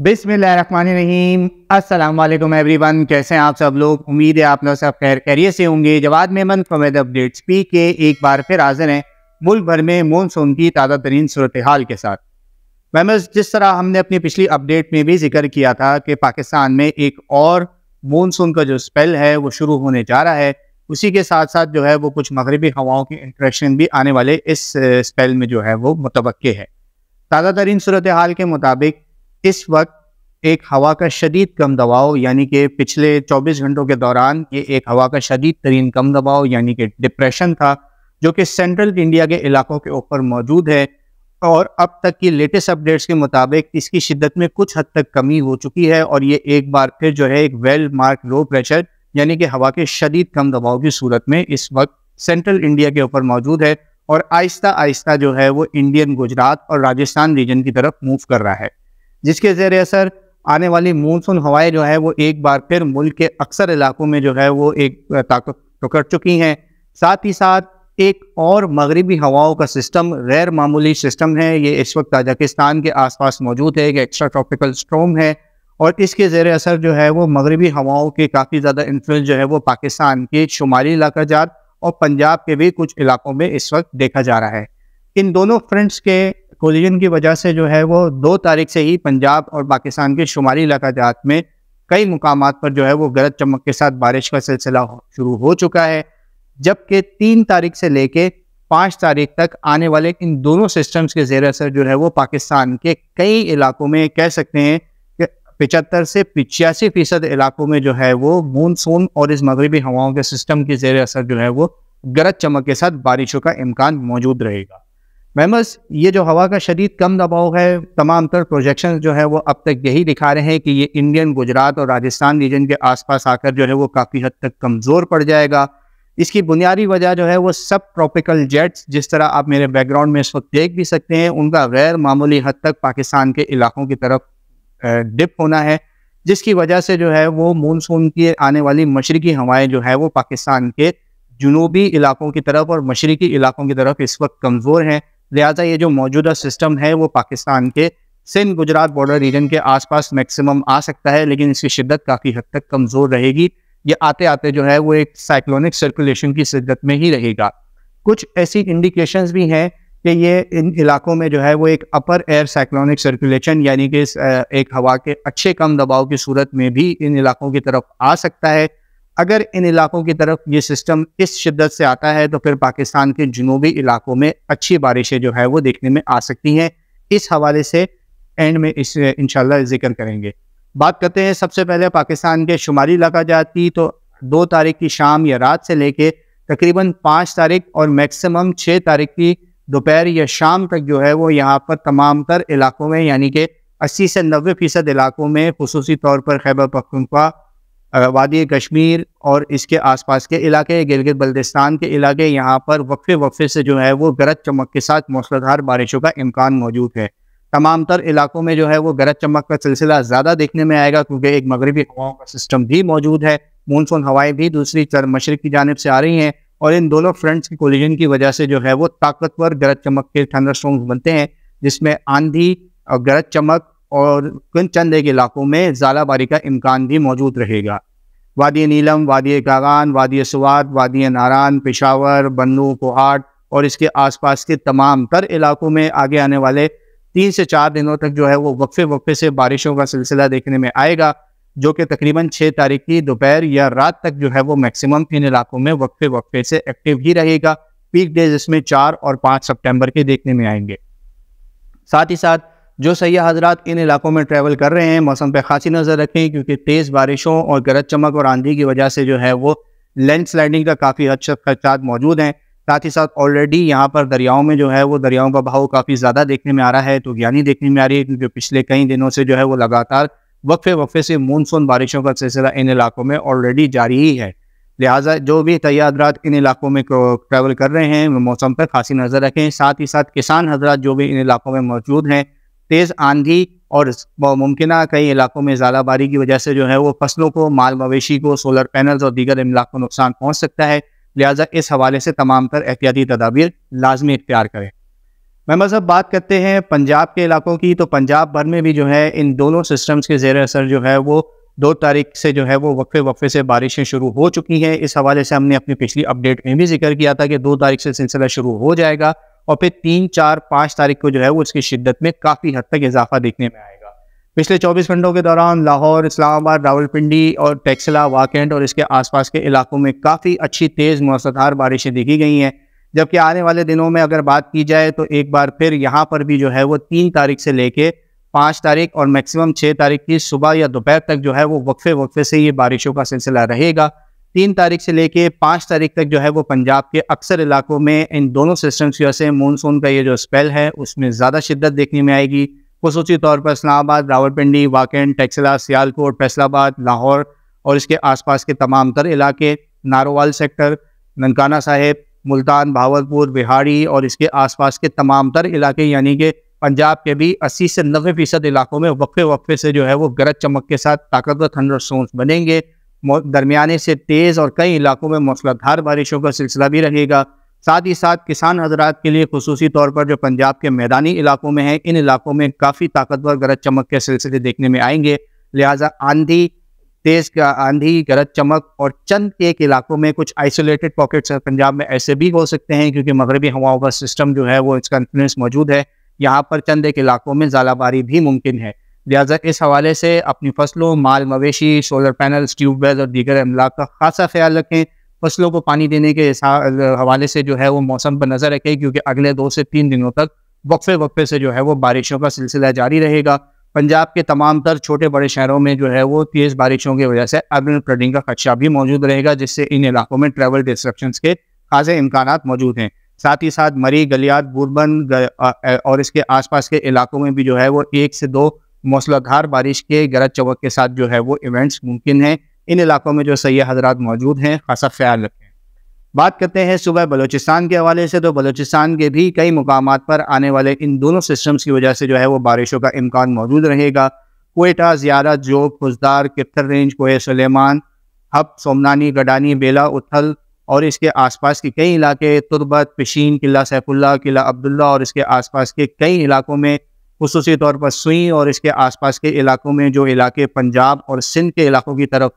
बिसमीम असलम एवरीवन कैसे हैं आप सब लोग उम्मीद है आप लोग सब खैर कैरियर से होंगे जवाद मेमन फवैद अपडेट्स पी के एक बार फिर हाजिर हैं मुल्क भर में मानसून की ताज़ा तरीन सूरत हाल के साथ मेमर्स जिस तरह हमने अपनी पिछली अपडेट में भी जिक्र किया था कि पाकिस्तान में एक और मानसून का जो स्पेल है वो शुरू होने जा रहा है उसी के साथ साथ जो है वो कुछ मगरबी हवाओं के इंट्रेक्शन भी आने वाले इस स्पेल में जो है वो मुतवे है ताज़ा तरीन सूरत हाल के मुताबिक इस वक्त एक हवा का शदीद कम दबाव यानी कि पिछले 24 घंटों के दौरान ये एक हवा का शदीद तरीन कम दबाव यानी कि डिप्रेशन था जो कि सेंट्रल इंडिया के इलाकों के ऊपर मौजूद है और अब तक की लेटेस्ट अपडेट्स के मुताबिक इसकी शिद्दत में कुछ हद तक कमी हो चुकी है और ये एक बार फिर जो है एक वेल मार्क लो प्रेशर यानी कि हवा के शदीद कम दबाव की सूरत में इस वक्त सेंट्रल इंडिया के ऊपर मौजूद है और आहिस्ता आहिस्ता जो है वो इंडियन गुजरात और राजस्थान रीजन की तरफ मूव कर रहा है जिसके ज़र असर आने वाली मानसून हवाएं जो है वो एक बार फिर मुल्क के अक्सर इलाकों में जो है वो एक ताकत तो कर चुकी हैं साथ ही साथ एक और मगरबी हवाओं का सिस्टम गैर मामूली सिस्टम है ये इस वक्त ताजकिस्तान के आसपास मौजूद है एक एक्स्ट्रा ट्रॉपिकल स्ट्रोम है और इसके ज़ेर असर जो है वो मगरबी हवाओं के काफ़ी ज़्यादा इन्फ्लुएंस जो है वो पाकिस्तान के शुमाली इलाका जात और पंजाब के भी कुछ इलाकों में इस वक्त देखा जा रहा है इन दोनों फ्रंट्स के कोलिजन की वजह से जो है वो दो तारीख से ही पंजाब और पाकिस्तान के शुमाली इलाकाजात में कई मुकाम पर जो है वो गरज चमक के साथ बारिश का सिलसिला शुरू हो चुका है जबकि तीन तारीख से लेके पाँच तारीख तक आने वाले इन दोनों सिस्टम्स के जेर असर जो है वो पाकिस्तान के कई इलाकों में कह सकते हैं कि पिचहत्तर से पिचासी फीसद इलाकों में जो है वो मानसून और इस मगरबी हवाओं के सिस्टम के जेर असर जो है वो गरज चमक के साथ बारिशों का इम्कान मौजूद रहेगा मेमस ये जो हवा का शरीर कम दबाव है तमाम तर प्रोजेक्शन जो है वो अब तक यही दिखा रहे हैं कि ये इंडियन गुजरात और राजस्थान रीजन के आसपास आकर जो है वो काफ़ी हद तक कमज़ोर पड़ जाएगा इसकी बुनियादी वजह जो है वो सब ट्रॉपिकल जेट्स जिस तरह आप मेरे बैकग्राउंड में इस वक्त देख भी सकते हैं उनका गैर मामूली हद तक पाकिस्तान के इलाकों की तरफ डिप होना है जिसकी वजह से जो है वो मानसून की आने वाली मशरकी हवाएं जो है वो पाकिस्तान के जुनूबी इलाकों की तरफ और मशरकी इलाकों की तरफ इस वक्त कमज़ोर हैं लिहाजा ये जो मौजूदा सिस्टम है वो पाकिस्तान के सिंध गुजरात बॉर्डर रीजन के आसपास मैक्सिमम आ सकता है लेकिन इसकी शिद्दत काफ़ी हद तक कमज़ोर रहेगी ये आते आते जो है वो एक साइक्लोनिक सर्कुलेशन की शिद्दत में ही रहेगा कुछ ऐसी इंडिकेशंस भी हैं कि ये इन इलाकों में जो है वो एक अपर एयर साइक्लोनिक सर्कुलेशन यानी कि एक हवा के अच्छे कम दबाव की सूरत में भी इन इलाकों की तरफ आ सकता है अगर इन इलाकों की तरफ ये सिस्टम इस शिद्दत से आता है तो फिर पाकिस्तान के जुनूबी इलाकों में अच्छी बारिशें जो है वो देखने में आ सकती हैं इस हवाले से एंड में इस इनशाला जिक्र करेंगे बात करते हैं सबसे पहले पाकिस्तान के शुमारी इलाका जाती तो दो तारीख की शाम या रात से लेके तकरीबन पाँच तारीख और मैक्सिमम छः तारीख की दोपहर या शाम तक जो है वो यहाँ पर तमाम तर इलाकों में यानी कि अस्सी से नबे फ़ीसद इलाकों में खसूसी तौर पर खैबर पखनखा वादी कश्मीर और इसके आसपास के इलाके गिलगित बल्दिस्तान के इलाके यहाँ पर वक्फे वक्फे से जो है वो गरज चमक के साथ मौसलाधार बारिशों का इम्कान मौजूद है तमाम तर इलाकों में जो है वो गरज चमक का सिलसिला ज़्यादा देखने में आएगा क्योंकि एक मगरबी हवाओं का सिस्टम भी मौजूद है मानसून हवाएं भी दूसरी तर मशरक की जानब से आ रही हैं और इन दोनों फ्रंट्स की कोलिजन की वजह से जो है वो ताकतवर गरज चमक के थंडर बनते हैं जिसमें आंधी और गरज चमक और चंद एक इलाकों में ज़ालाबारी का इम्कान भी मौजूद रहेगा वादी नीलम वादी कागान वादी सवात वादी नारान पेशावर बन्नू कोहाट और इसके आसपास के तमाम तर इलाकों में आगे आने वाले तीन से चार दिनों तक जो है वो वक्फे वक्फे से बारिशों का सिलसिला देखने में आएगा जो कि तकरीबन छः तारीख की दोपहर या रात तक जो है वो मैक्सिमम इन इलाकों में वक्फे वक्फे से एक्टिव ही रहेगा पीक डेज इसमें चार और पाँच सितंबर के देखने में आएंगे साथ ही साथ जो सयाह हजरात इन इलाकों में ट्रैवल कर रहे हैं मौसम पर खासी नज़र रखें क्योंकि तेज़ बारिशों और गरज चमक और आंधी की वजह से जो है वो लैंड स्लाइडिंग का काफ़ी हद खदशात मौजूद हैं साथ ही साथ ऑलरेडी यहाँ पर दरियाओं में जो है वो दरियाओं का बहाव काफ़ी ज़्यादा देखने में आ रहा है तो ज्ञानी देखने में आ रही है क्योंकि पिछले कई दिनों से जो है वो लगातार वक्फे वक्फे से मानसून बारिशों का सिलसिला इन इलाकों में ऑलरेडी जारी ही है लिहाजा जो भी तैयारात इन इलाकों में ट्रैवल कर रहे हैं मौसम पर खासी नज़र रखें साथ ही साथ किसान हजरात जो भी इन इलाकों में मौजूद हैं तेज़ आंधी और मुमकिन कई इलाकों में ज़ालाबारी की वजह से जो है वो फसलों को माल मवेशी को सोलर पैनल्स और दीगर इमलाक को नुकसान पहुँच सकता है लिहाजा इस हवाले से तमाम तर एहतियाती तदाबीर लाजमी इख्तियार करें मेम्बर साहब बात करते हैं पंजाब के इलाकों की तो पंजाब भर में भी जो है इन दोनों सिस्टम्स के जेर असर जो है वो दो तारीख से जो है वो वक्फे वक्फे से बारिशें शुरू हो चुकी हैं इस हवाले से हमने अपनी पिछली अपडेट में भी जिक्र किया था कि दो तारीख से सिलसिला शुरू हो जाएगा और फिर तीन चार पाँच तारीख को जो है वो उसकी शिद्दत में काफ़ी हद तक इजाफा देखने में आएगा पिछले 24 घंटों के दौरान लाहौर इस्लामाबाद रावलपिंडी और टैक्सला वाकेंट और इसके आसपास के इलाकों में काफ़ी अच्छी तेज़ मौसधार बारिशें देखी गई हैं जबकि आने वाले दिनों में अगर बात की जाए तो एक बार फिर यहाँ पर भी जो है वो तीन तारीख से लेके पाँच तारीख और मैक्सिमम छः तारीख की सुबह या दोपहर तक जो है वो वक्फे वक्फे से ये बारिशों का सिलसिला रहेगा तीन तारीख से लेके पाँच तारीख तक जो है वो पंजाब के अक्सर इलाकों में इन दोनों सिस्टम्स की वजह से मानसून का ये जो स्पेल है उसमें ज़्यादा शिद्दत देखने में आएगी खसूसी तौर पर इस्लामाबाद रावलपिंडी वाकन टैक्सला सियालकोट फैसलाबाद लाहौर और इसके आसपास के तमाम तर इलाके नारोवाल सेक्टर ननकाना साहिब मुल्तान भावलपुर बिहाड़ी और इसके आसपास के तमाम तर इलाके यानी कि पंजाब के भी अस्सी से नब्बे फीसद इलाकों में वक्फे वक्फे से जो है वो गरज चमक के साथ ताकतवर थंडर सोन्स बनेंगे दरमियाने से तेज़ और कई इलाकों में मौसलाधार बारिशों का सिलसिला भी रहेगा साथ ही साथ किसान हजरात के लिए खसूसी तौर पर जो पंजाब के मैदानी इलाकों में हैं इन इलाकों में काफ़ी ताकतवर गरज चमक के सिलसिले देखने में आएंगे लिहाजा आंधी तेज का आंधी गरज चमक और चंद एक इलाकों में कुछ आइसोलेटेड पॉकेट्स पंजाब में ऐसे भी हो सकते हैं क्योंकि मगरबी हवाओं का सिस्टम जो है वो इसका इन्फ्लुएंस मौजूद है यहाँ पर चंद एक इलाकों में जालाबारी भी मुमकिन है लिहाजा इस हवाले से अपनी फसलों माल मवेशी सोलर पैनल्स ट्यूबवेल और दीगर अमलाक का खासा ख्याल रखें फसलों को पानी देने के हवाले से जो है वो मौसम पर नज़र रखें क्योंकि अगले दो से तीन दिनों तक वक्फे वक्फे से जो है वो बारिशों का सिलसिला जारी रहेगा पंजाब के तमाम तर छोटे बड़े शहरों में जो है वो तेज़ बारिशों की वजह से अर्बन फ्लडिंग का खदशा भी मौजूद रहेगा जिससे इन इलाकों में ट्रैवल डिस्ट्रक्शन के खासे इम्कान मौजूद हैं साथ ही साथ मरी गलियात बुरबन और इसके आसपास के इलाकों में भी जो है वो एक से दो मौसलाधार बारिश के गरज चमक के साथ जो है वो इवेंट्स मुमकिन हैं इन इलाकों में जो सैह हजरात मौजूद हैं खासा ख्याल रखें बात करते हैं सुबह बलोचिस्तान के हवाले से तो बलोचिस्तान के भी कई मुकाम पर आने वाले इन दोनों सिस्टम्स की वजह से जो है वो बारिशों का इम्कान मौजूद रहेगा कोयटा ज़्यादा जोब खुजदार किफ्तर रेंज कोय सलेमान हब सोमनानी गडानी बेला उथल और इसके आसपास के कई इलाके तुरबत पिशीन किला सैफुल्ला किला अब्दुल्ला और इसके आसपास के कई इलाकों में खसूस तौर पर सुई और इसके आसपास के इलाकों में जो इलाके पंजाब और सिंध के इलाकों की तरफ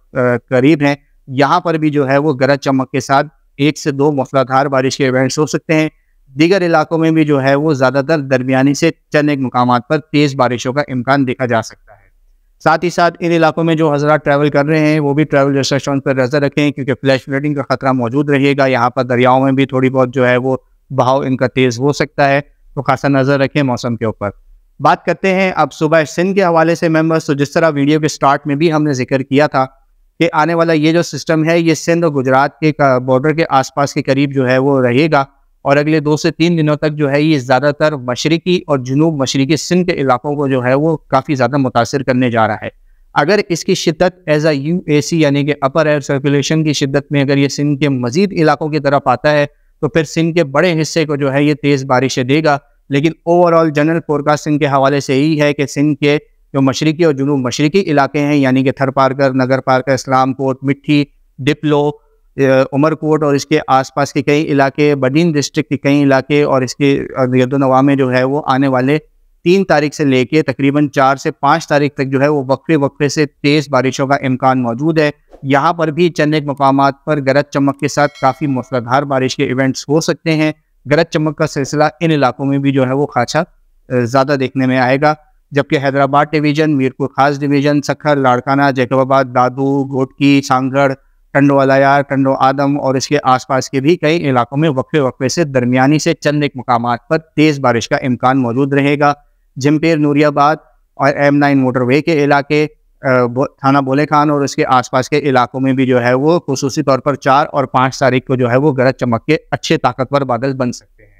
करीब हैं यहाँ पर भी जो है वो गरज चमक के साथ एक से दो मौसलाधार बारिश के इवेंट्स हो सकते हैं दीगर इलाकों में भी जो है वो ज़्यादातर दरमियानी से चंद एक मकाम पर तेज़ बारिशों का इम्कान देखा जा सकता है साथ ही साथ इन इलाकों में जो हजरा ट्रैवल कर रहे हैं वो भी ट्रैवल रेस्ट्रेशन पर नज़र रखें क्योंकि फ्लैश फ्लडिंग का ख़तरा मौजूद रहेगा यहाँ पर दरियाओं में भी थोड़ी बहुत जो है वो बहाव इनका तेज़ हो सकता है तो खासा नज़र रखें मौसम के ऊपर बात करते हैं अब सुबह सिंध के हवाले से मेंबर्स तो जिस तरह वीडियो के स्टार्ट में भी हमने जिक्र किया था कि आने वाला ये जो सिस्टम है ये सिंध और गुजरात के बॉर्डर के आसपास के करीब जो है वो रहेगा और अगले दो से तीन दिनों तक जो है ये ज़्यादातर मशरकी और जनूब मशरकी सिंध के इलाकों को जो है वो काफ़ी ज़्यादा मुतासर करने जा रहा है अगर इसकी शिद्दत एज आ यू ए सी यानी कि अपर एयर सर्कुलेशन की शिद्दत में अगर ये सिंध के मजीद इलाकों की तरफ आता है तो फिर सिंध के बड़े हिस्से को जो है ये तेज़ बारिशें देगा लेकिन ओवरऑल जनरल फोरकास्टिंग के हवाले से ही है कि सिंध के जो मशरकी और जुनूब मशरकी इलाके हैं यानी कि थर पारकर नगर पार्कर इस्लाम कोट मिट्टी डिपलो उमरकोट और इसके आसपास के कई इलाके बडीन डिस्ट्रिक्ट के कई इलाके और इसके गर्दोनवा में जो है वो आने वाले तीन तारीख से लेके तकरीबन चार से पाँच तारीख तक जो है वो वक्फे वक्फे से तेज़ बारिशों का इम्कान मौजूद है यहाँ पर भी चंद मकाम पर गरज चमक के साथ काफ़ी मूसलाधार बारिश के इवेंट्स हो सकते हैं गरज चमक का सिलसिला इन इलाकों में भी जो है वो खासा ज़्यादा देखने में आएगा जबकि हैदराबाद डिवीज़न मीरपुर खास डिवीज़न सखर लाड़काना जैकबाबाद दादू घोटकी सांगढ़ टंडो अलायार टंडो आदम और इसके आसपास के भी कई इलाकों में वक्फे वक्फे से दरमियानी से चंद एक मकाम पर तेज़ बारिश का इम्कान मौजूद रहेगा जिमपेर नूरियाबाद और एम नाइन मोटरवे के इलाके थाना बोले खान और उसके आसपास के इलाकों में भी जो है वो खसूसी तौर पर चार और पाँच तारीख को जो है वो गरज चमक के अच्छे ताकतवर बादल बन सकते हैं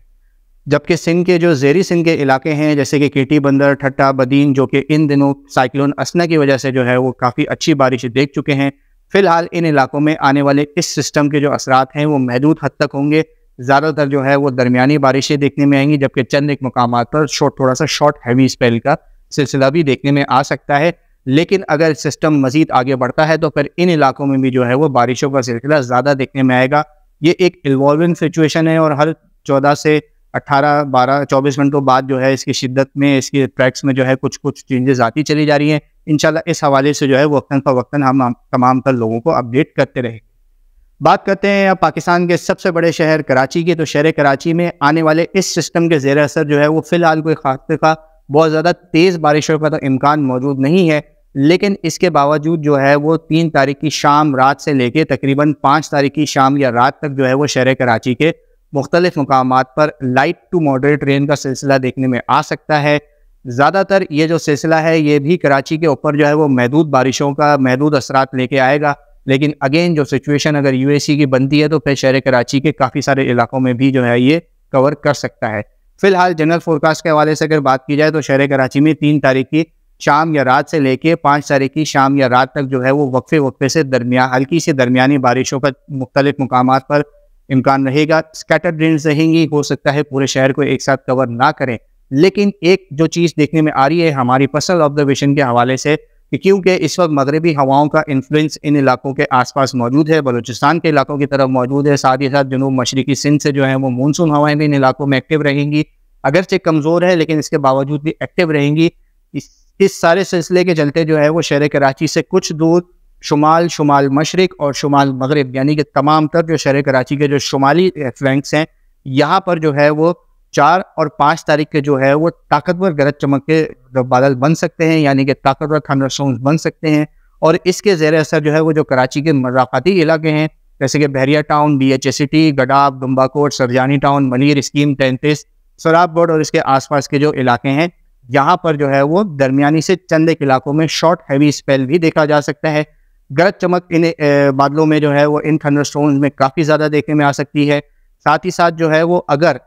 जबकि सिंध के जो जेरी सिंध के इलाके हैं जैसे कि केटी बंदर ठट्टा बदीन जो कि इन दिनों साइक्लोन असना की वजह से जो है वो काफ़ी अच्छी बारिश देख चुके हैं फिलहाल इन इलाकों में आने वाले इस सिस्टम के जो असरात हैं वो महदूद हद तक होंगे ज़्यादातर जो है वो दरमियानी बारिशें देखने में आएंगी जबकि चंद एक मकाम पर शॉर्ट थोड़ा सा शॉर्ट हैवी स्पेल का सिलसिला भी देखने में आ सकता है लेकिन अगर सिस्टम मजीद आगे बढ़ता है तो फिर इन इलाकों में भी जो है वो बारिशों का सिलसिला ज़्यादा देखने में आएगा ये एक इवॉल्विंग सिचुएशन है और हर चौदह से अट्ठारह बारह चौबीस घंटों बाद जो है इसकी शिद्दत में इसके ट्रैक्स में जो है कुछ कुछ चेंजेस आती चली जा रही हैं इन इस हवाले से जो है वक्ता फ़वक्ता हम तमाम तर लोगों को अपडेट करते रहे बात करते हैं अब पाकिस्तान के सबसे बड़े शहर कराची की तो शहर कराची में आने वाले इस सिस्टम के जेर असर जो है वो फ़िलहाल कोई खास का बहुत ज़्यादा तेज़ बारिशों का तो इम्कान मौजूद नहीं है लेकिन इसके बावजूद जो है वो तीन तारीख की शाम रात से लेके तकरीबन पाँच तारीख की शाम या रात तक जो है वो शहर कराची के मुख्तलिफ मकाम पर लाइट टू मॉडरेट रेन का सिलसिला देखने में आ सकता है ज़्यादातर ये जो सिलसिला है ये भी कराची के ऊपर जो है वो महदूद बारिशों का महदूद असरात लेके आएगा लेकिन अगेन जो सिचुएशन अगर यू की बनती है तो फिर शहर कराची के काफ़ी सारे इलाकों में भी जो है ये कवर कर सकता है फिलहाल जनरल फोरकास्ट के हवाले से अगर बात की जाए तो शहर कराची में तीन तारीख की शाम या रात से लेके पाँच तारीख की शाम या रात तक जो है वो वक्फे वक्फे से दरमिया हल्की से दरमियानी बारिशों का मुख्तलि मकाम पर इम्कान रहेगा स्कैटर ड्रेन रहेंगी हो सकता है पूरे शहर को एक साथ कवर ना करें लेकिन एक जो चीज़ देखने में आ रही है हमारी पर्सनल ऑब्जर्वेशन के हवाले से कि क्योंकि इस वक्त मगरबी हवाओं का इन्फ्लुएंस इन इलाकों के आसपास मौजूद है बलूचिस्तान के इलाकों की तरफ मौजूद है साथ ही साथ जनूब मशरकी सिंध से जो है वो मानसून हवाएं भी इन इलाकों में एक्टिव रहेंगी अगरचे कमज़ोर है लेकिन इसके बावजूद भी एक्टिव रहेंगी इस इस सारे सिलसिले के चलते जो है वो शहर कराची से कुछ दूर शुमाल शुमाल मशरक और शुमाल मगरब यानी कि तमाम तर जो शहर कराची के जो शुमाली फ्लैंक्स हैं यहाँ पर जो है वो चार और पाँच तारीख के जो है वो ताकतवर गरज चमक के बादल बन सकते हैं यानी कि ताकतवर थंडरस्टोम्स बन सकते हैं और इसके जेर असर जो है वो जो कराची के मजाफाती इलाके हैं जैसे कि Bahria town B H A city Gadap दुम्बाकोट सरजानी टाउन मनीर स्कीम तैंतीस शराब बोर्ड और इसके आसपास के जो इलाके हैं यहाँ पर जो है वो दरमियानी से चंद एक इलाकों में शॉर्ट हैवी स्पेल भी देखा जा सकता है गरज चमक इन बादलों में जो है वो इन थंडरस्टोन में काफ़ी ज़्यादा देखने में आ सकती है साथ ही साथ जो है वो अगर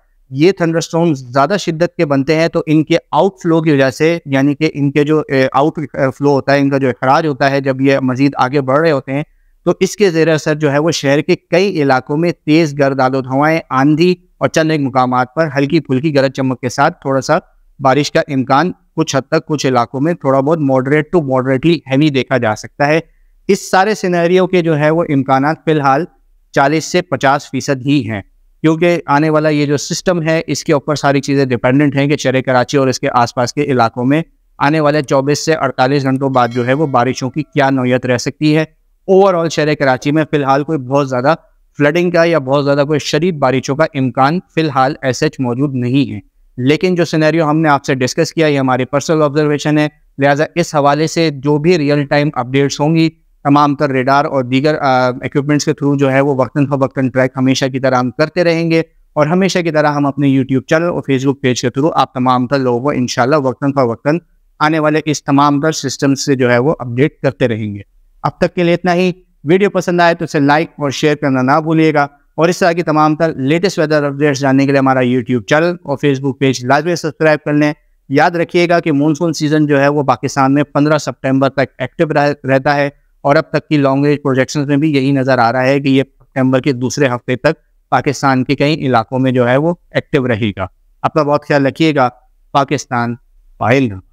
ये थंडरस्टोन ज़्यादा शिद्दत के बनते हैं तो इनके आउटफ्लो की वजह से यानी कि इनके जो आउट फ्लो होता है इनका जो अखराज होता है जब ये मजीद आगे बढ़ रहे होते हैं तो इसके ज़ेर असर जो है वो शहर के कई इलाकों में तेज़ गर्द आलोद हवाएं आंधी और चंद एक मुकाम पर हल्की फुल्की गरज चमक के साथ थोड़ा सा बारिश का इम्कान कुछ हद तक कुछ इलाकों में थोड़ा बहुत मॉडरेट टू मॉडरेटली हैवी देखा जा सकता है इस सारे सिनेरियो के जो है वो इम्कान फिलहाल 40 से 50 फीसद ही हैं क्योंकि आने वाला ये जो सिस्टम है इसके ऊपर सारी चीज़ें डिपेंडेंट हैं कि चरे कराची और इसके आसपास के इलाकों में आने वाले 24 से 48 घंटों बाद जो है वो बारिशों की क्या नोयत रह सकती है ओवरऑल शहर कराची में फ़िलहाल कोई बहुत ज़्यादा फ्लडिंग का या बहुत ज़्यादा कोई शरीद बारिशों का इम्कान फ़िलहाल ऐसे मौजूद नहीं है लेकिन जो सिनेरियो हमने आपसे डिस्कस किया ये हमारी पर्सनल ऑब्जर्वेशन है लिहाजा इस हवाले से जो भी रियल टाइम अपडेट्स होंगी तमाम तर रेडार और दीगर इक्विपमेंट्स के थ्रू जो है वो वक्ता फ़वक्ता ट्रैक हमेशा की तरह हम करते रहेंगे और हमेशा की तरह हम अपने यूट्यूब चैनल और फेसबुक पेज के थ्रू आप तमाम तर लोगों को इनशाला वक्ता फ़वक्ता आने वाले इस तमाम तर सिस्टम से जो है वो अपडेट करते रहेंगे अब तक के लिए इतना ही वीडियो पसंद आए तो इसे लाइक और शेयर करना ना भूलिएगा और इस तरह की तमाम तर लेटेस्ट वेदर अपडेट्स जानने के लिए हमारा यूट्यूब चैनल और फेसबुक पेज लाजमी सब्सक्राइब कर लें याद रखिएगा कि मानसून सीजन जो है वो पाकिस्तान में 15 सितंबर तक एक्टिव रहता है और अब तक की लॉन्ग रेंज प्रोजेक्शन में भी यही नज़र आ रहा है कि ये सितंबर के दूसरे हफ्ते तक पाकिस्तान के कई इलाकों में जो है वो एक्टिव रहेगा अपना बहुत ख्याल रखिएगा पाकिस्तान पायल